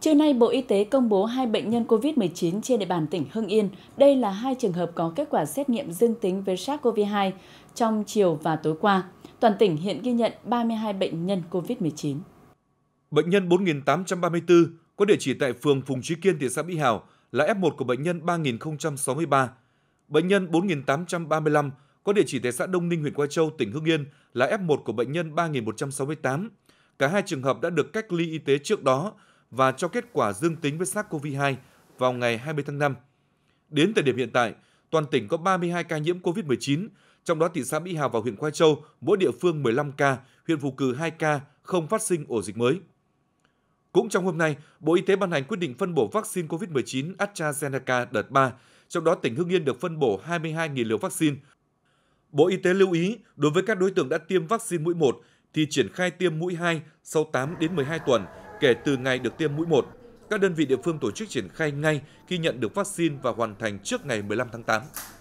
Trưa nay, Bộ Y tế công bố hai bệnh nhân COVID-19 trên địa bàn tỉnh Hưng Yên. Đây là hai trường hợp có kết quả xét nghiệm dương tính với SARS-CoV-2 trong chiều và tối qua. Toàn tỉnh hiện ghi nhận 32 bệnh nhân COVID-19. Bệnh nhân 4834 có địa chỉ tại phường Phùng Trí Kiên, thị xã Mỹ Hào là F1 của bệnh nhân 3063. Bệnh nhân 4835 có địa chỉ tại xã Đông Ninh, huyện Quai Châu, tỉnh Hưng Yên là F1 của bệnh nhân 3168. Cả hai trường hợp đã được cách ly y tế trước đó và cho kết quả dương tính với SARS-CoV-2 vào ngày 20 tháng 5. Đến thời điểm hiện tại, toàn tỉnh có 32 ca nhiễm COVID-19, trong đó thị xã Mỹ Hào và huyện Khoai Châu mỗi địa phương 15 ca, huyện Phú Cừ 2 ca, không phát sinh ổ dịch mới. Cũng trong hôm nay, Bộ Y tế ban hành quyết định phân bổ vaccine COVID-19 AstraZeneca đợt 3, trong đó tỉnh Hưng Yên được phân bổ 22.000 liều vaccine. Bộ Y tế lưu ý, đối với các đối tượng đã tiêm vaccine mũi 1 thì triển khai tiêm mũi 2 sau 8 đến 12 tuần kể từ ngày được tiêm mũi 1. Các đơn vị địa phương tổ chức triển khai ngay khi nhận được vaccine và hoàn thành trước ngày 15 tháng 8.